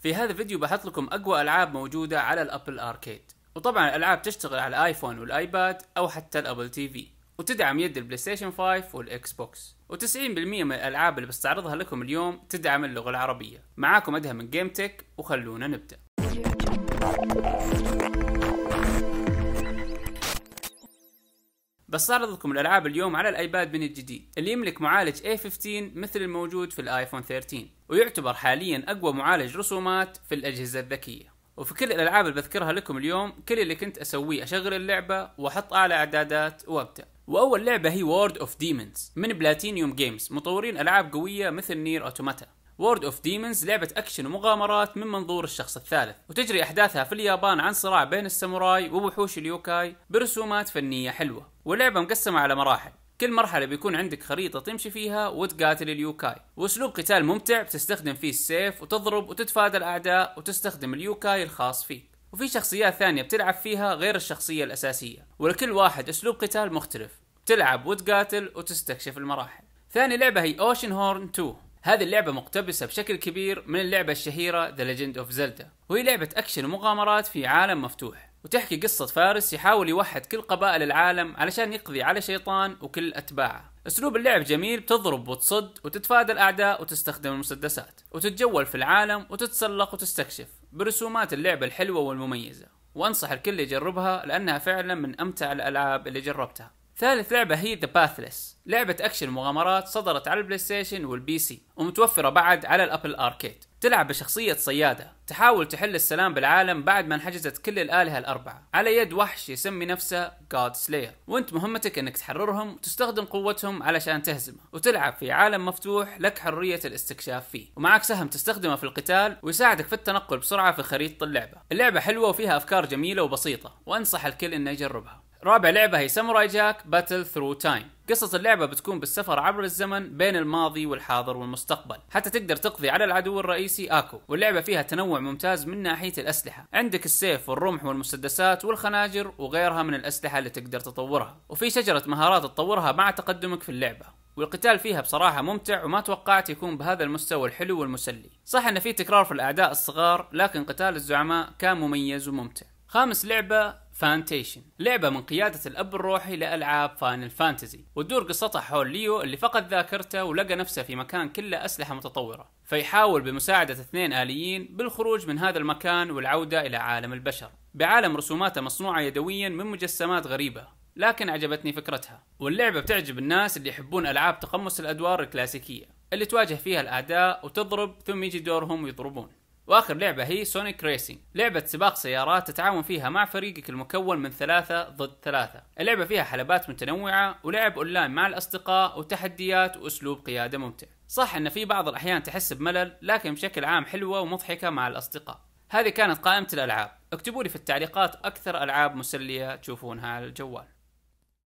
في هذا الفيديو بحط لكم اقوى العاب موجوده على الابل اركيد وطبعا الالعاب تشتغل على الايفون والايباد او حتى الابل تي في وتدعم يد البلاي ستيشن 5 والاكس بوكس و90% من الالعاب اللي بستعرضها لكم اليوم تدعم اللغه العربيه معاكم ادهم من جيم تك وخلونا نبدا أعرض لكم الالعاب اليوم على الايباد من الجديد اللي يملك معالج A15 مثل الموجود في الايفون 13 ويعتبر حاليا اقوى معالج رسومات في الاجهزه الذكيه وفي كل الالعاب اللي بذكرها لكم اليوم كل اللي كنت اسويه اشغل اللعبه واحط اعلى اعدادات وابدا واول لعبه هي وورد اوف ديمونز من بلاتينيوم جيمز مطورين العاب قويه مثل نير اوتوماتا وورد اوف ديمونز لعبة اكشن ومغامرات من منظور الشخص الثالث، وتجري احداثها في اليابان عن صراع بين الساموراي ووحوش اليوكاي برسومات فنية حلوة، واللعبة مقسمة على مراحل، كل مرحلة بيكون عندك خريطة تمشي فيها وتقاتل اليوكاي، واسلوب قتال ممتع بتستخدم فيه السيف وتضرب وتتفادى الاعداء وتستخدم اليوكاي الخاص فيك. وفي شخصيات ثانية بتلعب فيها غير الشخصية الأساسية ولكل واحد أسلوب قتال مختلف تلعب وتقاتل وتستكشف المراحل ثاني لعبة هي أوشن هورن 2 هذه اللعبة مقتبسة بشكل كبير من اللعبة الشهيرة The Legend of Zelda وهي لعبة أكشن ومغامرات في عالم مفتوح وتحكي قصة فارس يحاول يوحد كل قبائل العالم علشان يقضي على شيطان وكل أتباعه أسلوب اللعب جميل بتضرب وتصد وتتفادى الأعداء وتستخدم المسدسات وتتجول في العالم وتتسلق وتستكشف برسومات اللعبة الحلوة والمميزة وأنصح الكل يجربها لأنها فعلا من أمتع الألعاب اللي جربتها ثالث لعبة هي ذا باثلس لعبة أكشن مغامرات صدرت على البلاي ستيشن والبي سي ومتوفرة بعد على الأبل أركيد تلعب بشخصية صيادة تحاول تحل السلام بالعالم بعد ما انحجزت كل الآلهة الأربعة على يد وحش يسمي نفسه جاد سلاير وانت مهمتك انك تحررهم وتستخدم قوتهم علشان تهزمه وتلعب في عالم مفتوح لك حرية الاستكشاف فيه ومعك سهم تستخدمه في القتال ويساعدك في التنقل بسرعة في خريطة اللعبة اللعبة حلوة وفيها أفكار جميلة وبسيطة وأنصح الكل انه يجربها رابع لعبة هي ساموراي جاك باتل ثرو تايم قصة اللعبة بتكون بالسفر عبر الزمن بين الماضي والحاضر والمستقبل حتى تقدر تقضي على العدو الرئيسي آكو واللعبة فيها تنوع ممتاز من ناحية الأسلحة عندك السيف والرمح والمسدسات والخناجر وغيرها من الأسلحة اللي تقدر تطورها وفي شجرة مهارات تطورها مع تقدمك في اللعبة والقتال فيها بصراحة ممتع وما توقعت يكون بهذا المستوى الحلو والمسلي صح ان في تكرار في الأعداء الصغار لكن قتال الزعماء كان مميز وممتع خامس لعبة فانتيشن لعبة من قيادة الأب الروحي لألعاب فاينل فانتزي وتدور قصتها حول ليو اللي فقد ذاكرته ولقى نفسه في مكان كله أسلحة متطورة فيحاول بمساعدة اثنين آليين بالخروج من هذا المكان والعودة إلى عالم البشر بعالم رسوماته مصنوعة يدويا من مجسمات غريبة لكن عجبتني فكرتها واللعبة بتعجب الناس اللي يحبون ألعاب تقمص الأدوار الكلاسيكية اللي تواجه فيها الأعداء وتضرب ثم يجي دورهم ويضربون واخر لعبه هي سونيك ريسينج لعبه سباق سيارات تتعاون فيها مع فريقك المكون من ثلاثه ضد ثلاثه اللعبه فيها حلبات متنوعه ولعب اونلاين مع الاصدقاء وتحديات واسلوب قياده ممتع صح ان في بعض الاحيان تحس بملل لكن بشكل عام حلوه ومضحكه مع الاصدقاء هذه كانت قائمه الالعاب اكتبوا لي في التعليقات اكثر العاب مسليه تشوفونها على الجوال